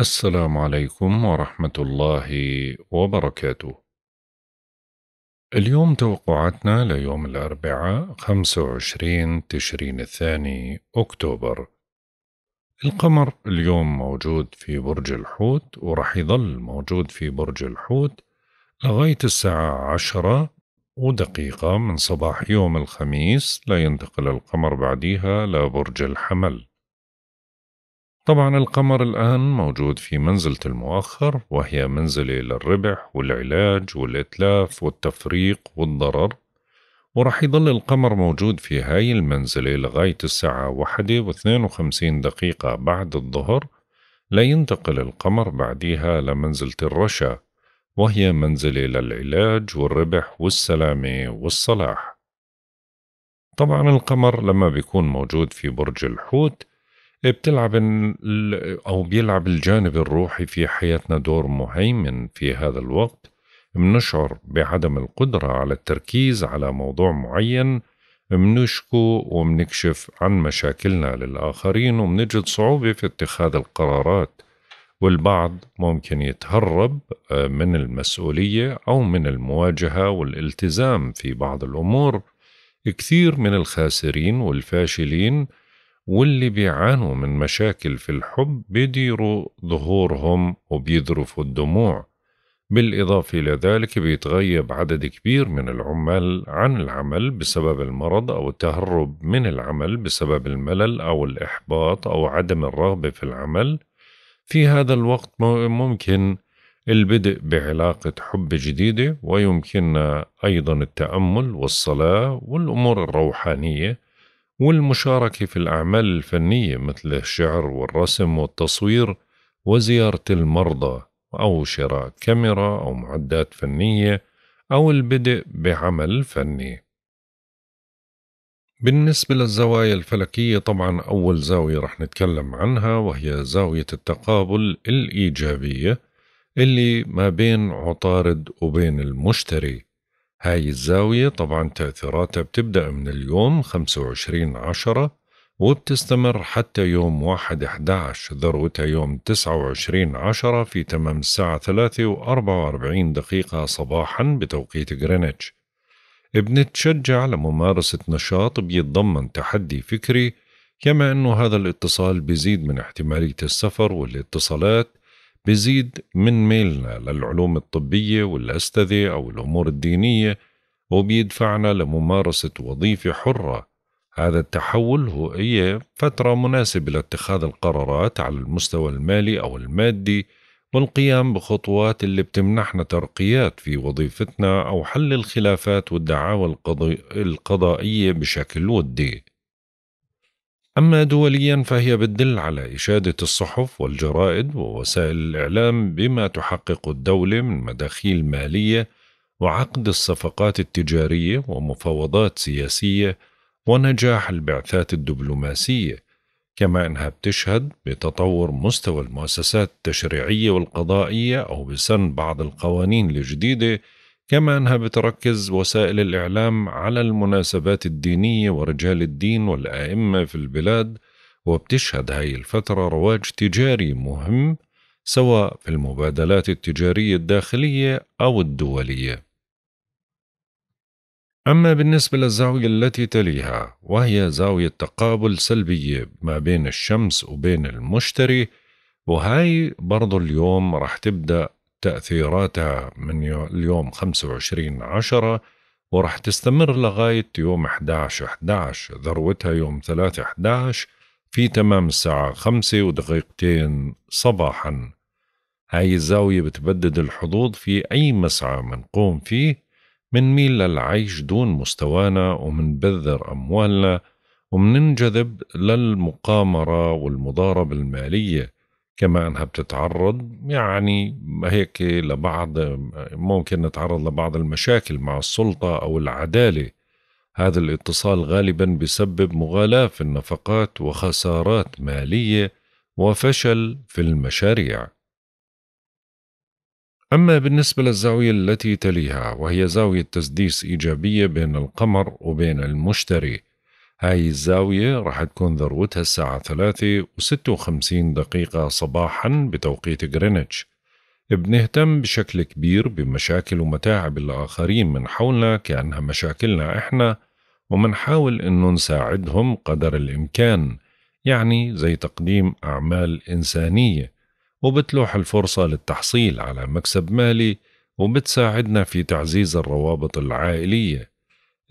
السلام عليكم ورحمة الله وبركاته. اليوم توقعاتنا ليوم الأربعاء 25 تشرين الثاني أكتوبر. القمر اليوم موجود في برج الحوت ورح يظل موجود في برج الحوت لغاية الساعة عشرة ودقيقة من صباح يوم الخميس لا ينتقل القمر بعديها لبرج الحمل طبعا القمر الآن موجود في منزلة المؤخر وهي منزلة للربح والعلاج والإتلاف والتفريق والضرر ورح يضل القمر موجود في هاي المنزلة لغاية الساعة واحدة واثنين وخمسين دقيقة بعد الظهر لينتقل القمر بعديها لمنزلة الرشا وهي منزلة للعلاج والربح والسلامة والصلاح طبعا القمر لما بيكون موجود في برج الحوت إيه، بتلعب او بيلعب الجانب الروحي في حياتنا دور مهيمن في هذا الوقت بنشعر بعدم القدرة على التركيز على موضوع معين بنشكو وبنكشف عن مشاكلنا للآخرين وبنجد صعوبة في اتخاذ القرارات والبعض ممكن يتهرب آه، من المسؤولية أو من المواجهة والالتزام في بعض الأمور كثير من الخاسرين والفاشلين واللي بيعانوا من مشاكل في الحب بيديروا ظهورهم وبيذرفوا الدموع بالإضافة إلى ذلك بيتغيب عدد كبير من العمال عن العمل بسبب المرض أو التهرب من العمل بسبب الملل أو الإحباط أو عدم الرغبة في العمل في هذا الوقت ممكن البدء بعلاقة حب جديدة ويمكننا أيضا التأمل والصلاة والأمور الروحانية والمشاركة في الأعمال الفنية مثل الشعر والرسم والتصوير وزيارة المرضى أو شراء كاميرا أو معدات فنية أو البدء بعمل فني. بالنسبة للزوايا الفلكية طبعا أول زاوية رح نتكلم عنها وهي زاوية التقابل الإيجابية اللي ما بين عطارد وبين المشتري هاي الزاوية طبعا تأثيراتها بتبدأ من اليوم 25 عشرة وبتستمر حتى يوم 1 11 ذروتها يوم 29 عشرة في تمام الساعة 3 و 44 دقيقة صباحا بتوقيت غرينتش بنتشجع لممارسة نشاط بيتضمن تحدي فكري كما أنه هذا الاتصال بيزيد من احتمالية السفر والاتصالات بيزيد من ميلنا للعلوم الطبية والأستاذة أو الأمور الدينية وبيدفعنا لممارسة وظيفة حرة هذا التحول هو أي فترة مناسبة لاتخاذ القرارات على المستوى المالي أو المادي والقيام بخطوات اللي بتمنحنا ترقيات في وظيفتنا أو حل الخلافات والدعاوى القضائية بشكل ودي أما دوليا فهي بتدل على إشادة الصحف والجرائد ووسائل الإعلام بما تحقق الدولة من مداخيل مالية وعقد الصفقات التجارية ومفاوضات سياسية ونجاح البعثات الدبلوماسية كما أنها بتشهد بتطور مستوى المؤسسات التشريعية والقضائية أو بسن بعض القوانين الجديدة كما أنها بتركز وسائل الإعلام على المناسبات الدينية ورجال الدين والآئمة في البلاد وبتشهد هاي الفترة رواج تجاري مهم سواء في المبادلات التجارية الداخلية أو الدولية. أما بالنسبة للزاوية التي تليها وهي زاوية تقابل سلبية ما بين الشمس وبين المشتري وهاي برضو اليوم رح تبدأ تأثيراتها من اليوم 25 عشرة ورح تستمر لغاية يوم 11 11 ذروتها يوم 3 11 في تمام الساعة خمسة ودقيقتين صباحا هاي الزاوية بتبدد الحظوظ في أي مسعى منقوم فيه منميل للعيش دون مستوانا ومنبذر أموالنا ومننجذب للمقامرة والمضاربة المالية كما انها بتتعرض يعني هيك لبعض ممكن نتعرض لبعض المشاكل مع السلطه او العداله هذا الاتصال غالبا بسبب مغالاه في النفقات وخسارات ماليه وفشل في المشاريع أما بالنسبة للزاوية التي تليها وهي زاوية تسديس إيجابية بين القمر وبين المشتري هاي الزاوية راح تكون ذروتها الساعة 3 و56 دقيقة صباحا بتوقيت غرينتش بنهتم بشكل كبير بمشاكل ومتاعب الآخرين من حولنا كأنها مشاكلنا إحنا ومنحاول إنه نساعدهم قدر الإمكان يعني زي تقديم أعمال إنسانية وبتلوح الفرصة للتحصيل على مكسب مالي وبتساعدنا في تعزيز الروابط العائلية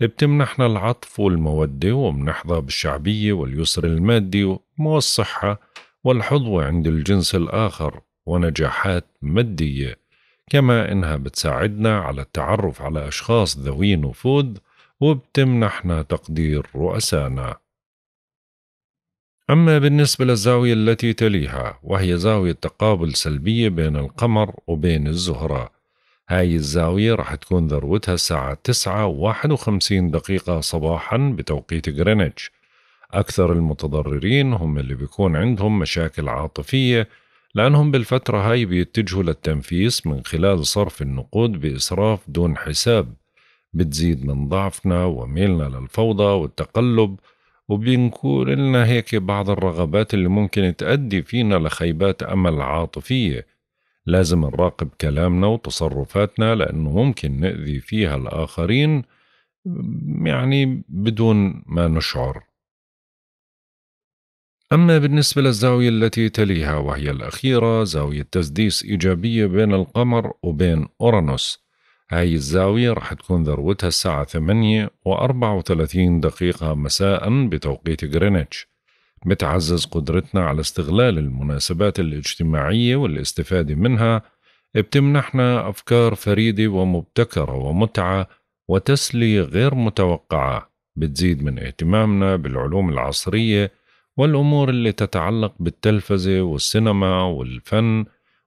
بتمنحنا العطف والمودة ومنحظى بالشعبية واليسر المادي والصحة والحظوة عند الجنس الآخر ونجاحات مادية كما إنها بتساعدنا على التعرف على أشخاص ذوي نفوذ وبتمنحنا تقدير رؤسانا أما بالنسبة للزاوية التي تليها وهي زاوية تقابل سلبية بين القمر وبين الزهرة هاي الزاوية راح تكون ذروتها الساعة تسعة واحد وخمسين دقيقة صباحا بتوقيت غرينتش أكثر المتضررين هم اللي بيكون عندهم مشاكل عاطفية لأنهم بالفترة هاي بيتجهوا للتنفيس من خلال صرف النقود بإسراف دون حساب بتزيد من ضعفنا وميلنا للفوضى والتقلب وبينكون لنا هيك بعض الرغبات اللي ممكن تؤدي فينا لخيبات أمل عاطفية لازم نراقب كلامنا وتصرفاتنا لأنه ممكن نأذي فيها الآخرين يعني بدون ما نشعر أما بالنسبة للزاوية التي تليها وهي الأخيرة زاوية تسديس إيجابية بين القمر وبين أورانوس هاي الزاوية رح تكون ذروتها الساعة 8 و 34 دقيقة مساء بتوقيت غرينتش بتعزز قدرتنا على استغلال المناسبات الاجتماعية والاستفادة منها بتمنحنا أفكار فريدة ومبتكرة ومتعة وتسلية غير متوقعة بتزيد من اهتمامنا بالعلوم العصرية والأمور اللي تتعلق بالتلفزة والسينما والفن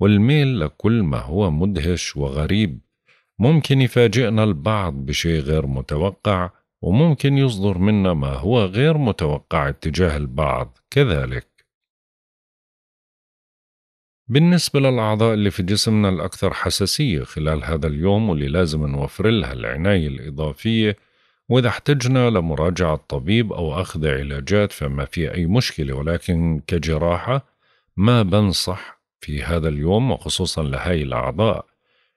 والميل لكل ما هو مدهش وغريب ممكن يفاجئنا البعض بشيء غير متوقع وممكن يصدر منا ما هو غير متوقع اتجاه البعض كذلك بالنسبة للأعضاء اللي في جسمنا الأكثر حساسية خلال هذا اليوم واللي لازم نوفر لها العناية الإضافية وإذا احتجنا لمراجعة طبيب أو أخذ علاجات فما في أي مشكلة ولكن كجراحة ما بنصح في هذا اليوم وخصوصا لهاي الأعضاء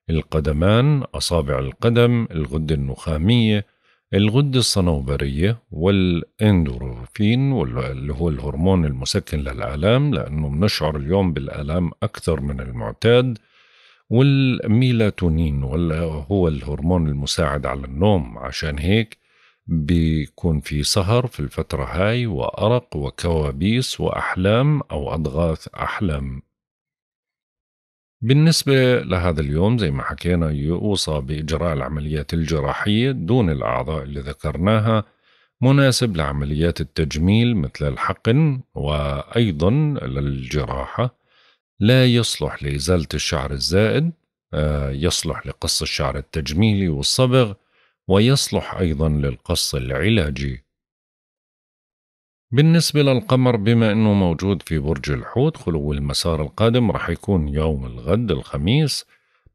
القدمان أصابع القدم الغدة النخامية الغدة الصنوبرية والاندورفين واللي هو الهرمون المسكن للآلام لأنه بنشعر اليوم بالآلام أكثر من المعتاد والميلاتونين هو الهرمون المساعد على النوم عشان هيك بيكون في سهر في الفترة هاي وأرق وكوابيس وأحلام أو أضغاث أحلام بالنسبة لهذا اليوم زي ما حكينا يوصى بإجراء العمليات الجراحية دون الأعضاء اللي ذكرناها مناسب لعمليات التجميل مثل الحقن وأيضا للجراحة لا يصلح لإزالة الشعر الزائد آه، يصلح لقص الشعر التجميلي والصبغ ويصلح أيضا للقص العلاجي بالنسبة للقمر بما أنه موجود في برج الحوت خلو المسار القادم رح يكون يوم الغد الخميس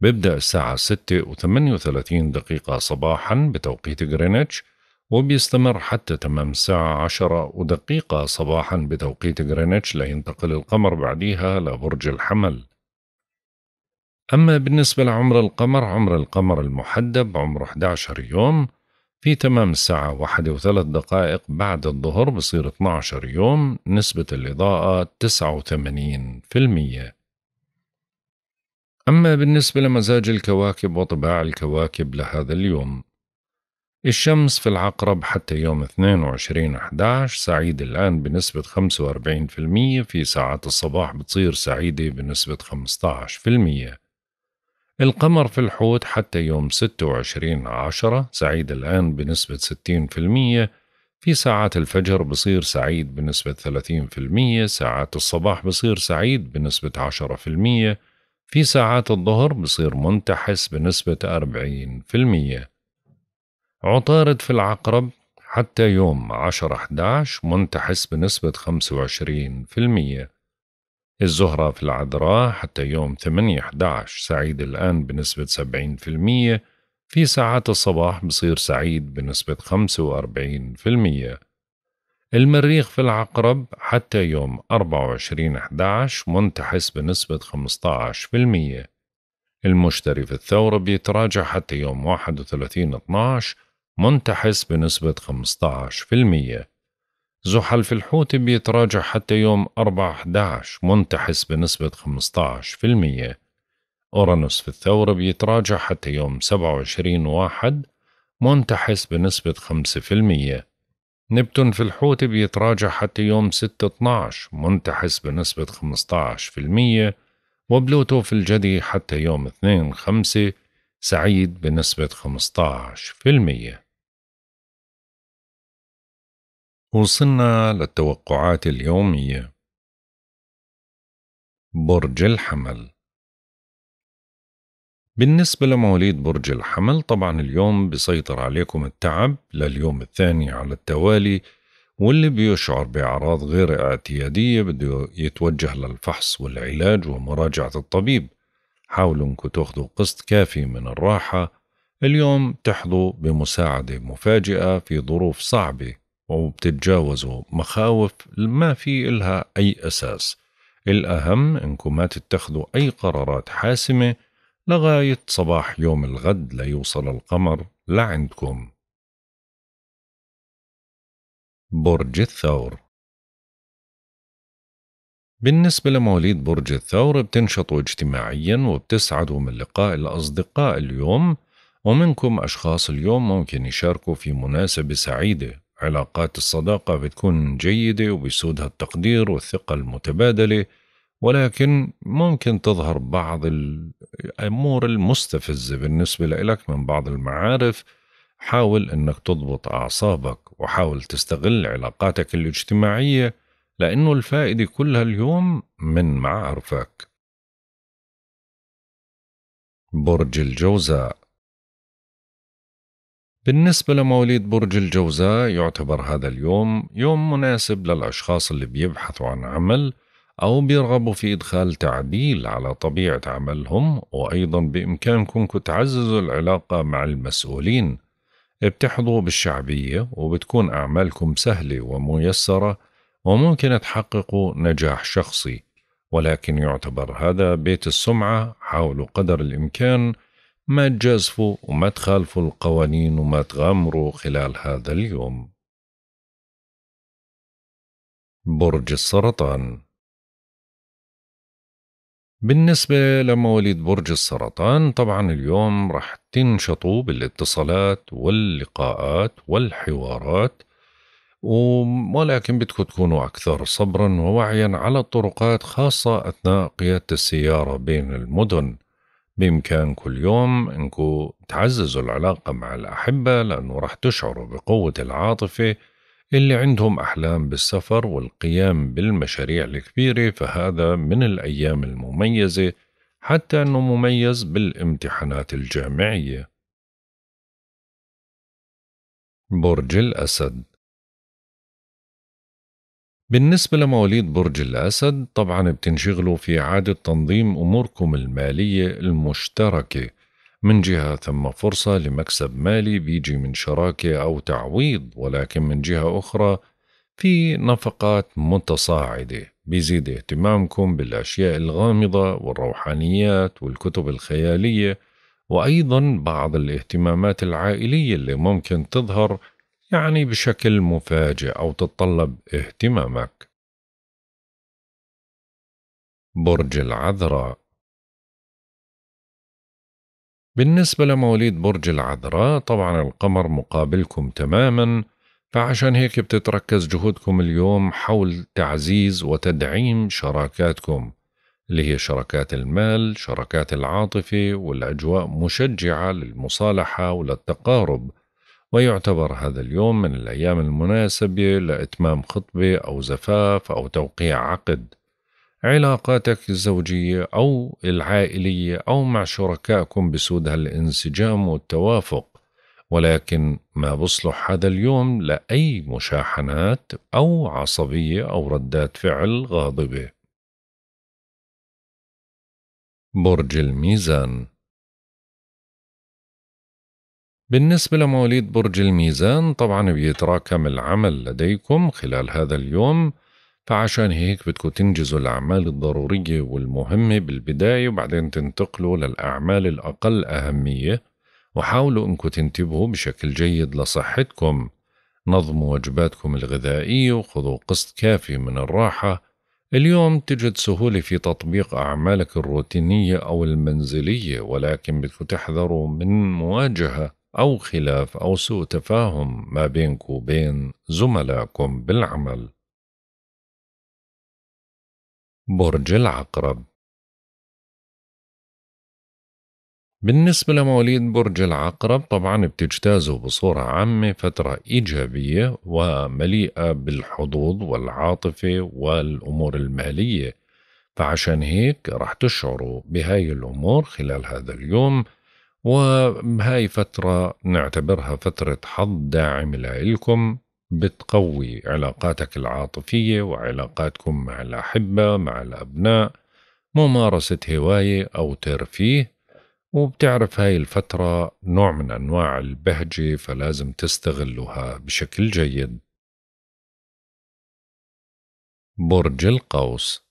بيبدأ الساعة 6 و 38 دقيقة صباحا بتوقيت غرينتش وبيستمر حتى تمام الساعة 10 ودقيقة صباحا بتوقيت غرينتش لينتقل القمر بعديها لبرج الحمل أما بالنسبة لعمر القمر عمر القمر المحدب عمره 11 يوم في تمام الساعة واحدة وثلاث دقائق بعد الظهر بصير 12 يوم نسبة الإضاءة 89% أما بالنسبة لمزاج الكواكب وطباع الكواكب لهذا اليوم الشمس في العقرب حتى يوم 22 11 سعيد الآن بنسبة 45% في ساعات الصباح بتصير سعيدة بنسبة 15% القمر في الحوت حتى يوم 26 عشرة سعيد الآن بنسبة 60% في ساعات الفجر بصير سعيد بنسبة 30% ساعات الصباح بصير سعيد بنسبة 10% في ساعات الظهر بصير منتحس بنسبة 40% عطارد في العقرب حتى يوم 10 11 منتحس بنسبة 25% الزهرة في العذراء حتى يوم 8/11 سعيد الآن بنسبة 70% في ساعات الصباح بصير سعيد بنسبة 45% المريخ في العقرب حتى يوم 24/11 منتحس بنسبة 15% المشتري في الثورة بيتراجع حتى يوم 31/12 منتحس بنسبة 15% زحل في الحوثي بيتراجع حتى يوم 4/11 منتحس بنسبة 15% أورانوس في الثورة بيتراجع حتى يوم 27 1 منتحس بنسبة 5% نبتون في الحوت بيتراجع حتى يوم 6 12 منتحس بنسبة 15% وبلوتو في الجدي حتى يوم 2 5 سعيد بنسبة 15% وصلنا للتوقعات اليومية برج الحمل بالنسبة لمواليد برج الحمل طبعا اليوم بيسيطر عليكم التعب لليوم الثاني على التوالي واللي بيشعر بأعراض غير اعتيادية بده يتوجه للفحص والعلاج ومراجعة الطبيب حاولوا انكم تاخذوا قسط كافي من الراحة اليوم تحظوا بمساعدة مفاجئة في ظروف صعبة وبتتجاوزوا مخاوف ما في إلها أي أساس الأهم إنكم ما تتخذوا أي قرارات حاسمة لغاية صباح يوم الغد ليوصل القمر لعندكم برج الثور بالنسبة لمواليد برج الثور بتنشطوا اجتماعيا وبتسعدوا من لقاء الأصدقاء اليوم ومنكم أشخاص اليوم ممكن يشاركوا في مناسبة سعيدة علاقات الصداقة بتكون جيدة وبيسودها التقدير والثقة المتبادلة ولكن ممكن تظهر بعض الأمور المستفزة بالنسبة لك من بعض المعارف حاول أنك تضبط أعصابك وحاول تستغل علاقاتك الاجتماعية لأنه الفائدة كلها اليوم من معارفك برج الجوزاء بالنسبة لمواليد برج الجوزاء يعتبر هذا اليوم يوم مناسب للأشخاص اللي بيبحثوا عن عمل أو بيرغبوا في إدخال تعديل على طبيعة عملهم وأيضا بإمكانكم تعززوا العلاقة مع المسؤولين بتحظوا بالشعبية وبتكون أعمالكم سهلة وميسرة وممكن تحققوا نجاح شخصي ولكن يعتبر هذا بيت السمعة حاولوا قدر الإمكان ما تجازفوا وما تخالفوا القوانين وما تغامروا خلال هذا اليوم برج السرطان بالنسبة لمواليد برج السرطان طبعا اليوم رح تنشطوا بالاتصالات واللقاءات والحوارات ولكن بدكم تكونوا أكثر صبرا ووعيا على الطرقات خاصة أثناء قيادة السيارة بين المدن بإمكان كل يوم أنكم تعززوا العلاقة مع الأحبة لأنه راح تشعروا بقوة العاطفة اللي عندهم أحلام بالسفر والقيام بالمشاريع الكبيرة فهذا من الأيام المميزة حتى أنه مميز بالامتحانات الجامعية برج الأسد بالنسبة لمواليد برج الأسد طبعا بتنشغلوا في إعادة تنظيم أموركم المالية المشتركة من جهة ثم فرصة لمكسب مالي بيجي من شراكة أو تعويض ولكن من جهة أخرى في نفقات متصاعدة بيزيد اهتمامكم بالأشياء الغامضة والروحانيات والكتب الخيالية وأيضا بعض الاهتمامات العائلية اللي ممكن تظهر يعني بشكل مفاجئ أو تتطلب اهتمامك برج العذراء بالنسبة لمواليد برج العذراء طبعا القمر مقابلكم تماما فعشان هيك بتتركز جهودكم اليوم حول تعزيز وتدعيم شراكاتكم اللي هي شراكات المال شراكات العاطفة والأجواء مشجعة للمصالحة وللتقارب ويعتبر هذا اليوم من الأيام المناسبة لإتمام خطبة أو زفاف أو توقيع عقد علاقاتك الزوجية أو العائلية أو مع شركائكم بسودها الانسجام والتوافق ولكن ما بصلح هذا اليوم لأي مشاحنات أو عصبية أو ردات فعل غاضبة برج الميزان بالنسبة لمواليد برج الميزان طبعا بيتراكم العمل لديكم خلال هذا اليوم فعشان هيك بدكم تنجزوا الأعمال الضرورية والمهمة بالبداية وبعدين تنتقلوا للأعمال الأقل أهمية وحاولوا أنكم تنتبهوا بشكل جيد لصحتكم نظموا وجباتكم الغذائية وخذوا قسط كافي من الراحة اليوم تجد سهولة في تطبيق أعمالك الروتينية أو المنزلية ولكن بدكم تحذروا من مواجهة أو خلاف أو سوء تفاهم ما بينك وبين زملائكم بالعمل برج العقرب بالنسبة لمواليد برج العقرب طبعا بتجتازوا بصورة عامة فترة إيجابية ومليئة بالحظوظ والعاطفة والأمور المالية فعشان هيك رح تشعروا بهاي الأمور خلال هذا اليوم وهاي فترة نعتبرها فترة حظ داعم لإلكم بتقوي علاقاتك العاطفية وعلاقاتكم مع الأحبة مع الأبناء ممارسة هواية أو ترفيه وبتعرف هاي الفترة نوع من أنواع البهجة فلازم تستغلها بشكل جيد برج القوس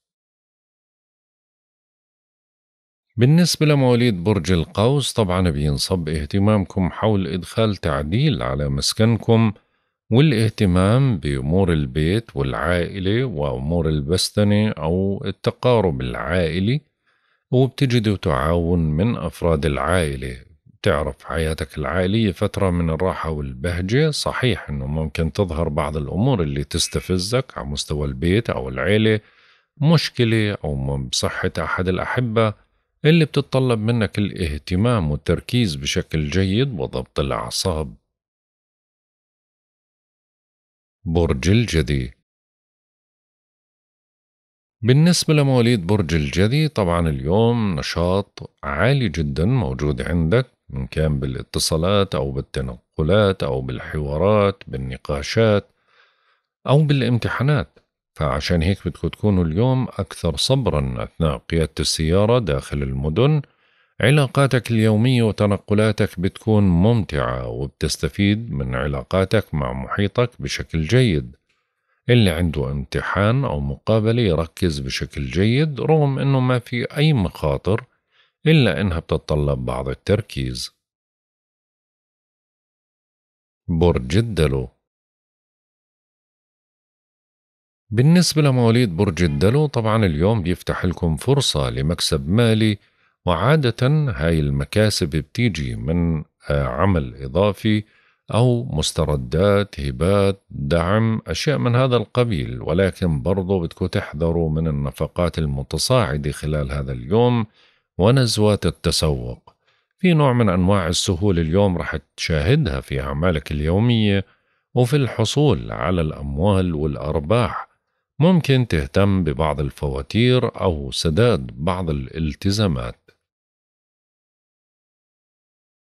بالنسبة لمواليد برج القوس طبعا بينصب اهتمامكم حول إدخال تعديل على مسكنكم والاهتمام بأمور البيت والعائلة وأمور البستنة أو التقارب العائلي وبتجدوا تعاون من أفراد العائلة بتعرف حياتك العائلية فترة من الراحة والبهجة صحيح أنه ممكن تظهر بعض الأمور اللي تستفزك على مستوى البيت أو العيلة مشكلة أو بصحة أحد الأحبة اللي بتتطلب منك الاهتمام والتركيز بشكل جيد وضبط الأعصاب. برج الجدي بالنسبة لمواليد برج الجدي طبعا اليوم نشاط عالي جدا موجود عندك إن كان بالاتصالات أو بالتنقلات أو بالحوارات بالنقاشات أو بالامتحانات فعشان هيك بدكم تكونوا اليوم أكثر صبرا أثناء قيادة السيارة داخل المدن علاقاتك اليومية وتنقلاتك بتكون ممتعة وبتستفيد من علاقاتك مع محيطك بشكل جيد اللي عنده امتحان أو مقابلة يركز بشكل جيد رغم أنه ما في أي مخاطر إلا أنها بتتطلب بعض التركيز برج الدلو بالنسبة لمواليد برج الدلو طبعا اليوم بيفتح لكم فرصة لمكسب مالي وعادة هاي المكاسب بتيجي من آه، عمل إضافي أو مستردات هبات دعم أشياء من هذا القبيل ولكن برضو بدكم تحذروا من النفقات المتصاعدة خلال هذا اليوم ونزوات التسوق في نوع من أنواع السهولة اليوم رح تشاهدها في أعمالك اليومية وفي الحصول على الأموال والأرباح ممكن تهتم ببعض الفواتير أو سداد بعض الالتزامات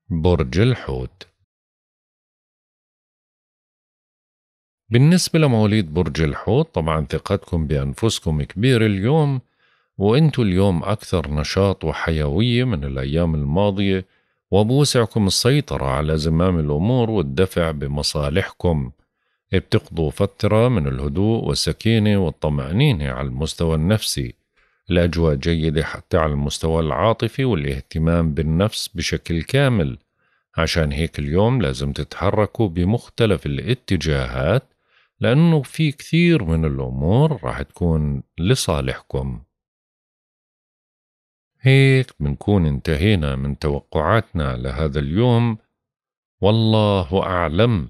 برج الحوت بالنسبة لمواليد برج الحوت طبعا ثقتكم بأنفسكم كبيرة اليوم وانتوا اليوم أكثر نشاط وحيوية من الأيام الماضية وبوسعكم السيطرة على زمام الأمور والدفع بمصالحكم بتقضوا فترة من الهدوء والسكينة والطمأنينة على المستوى النفسي الأجواء جيدة حتى على المستوى العاطفي والاهتمام بالنفس بشكل كامل عشان هيك اليوم لازم تتحركوا بمختلف الاتجاهات لأنه في كثير من الأمور راح تكون لصالحكم هيك بنكون انتهينا من توقعاتنا لهذا اليوم والله أعلم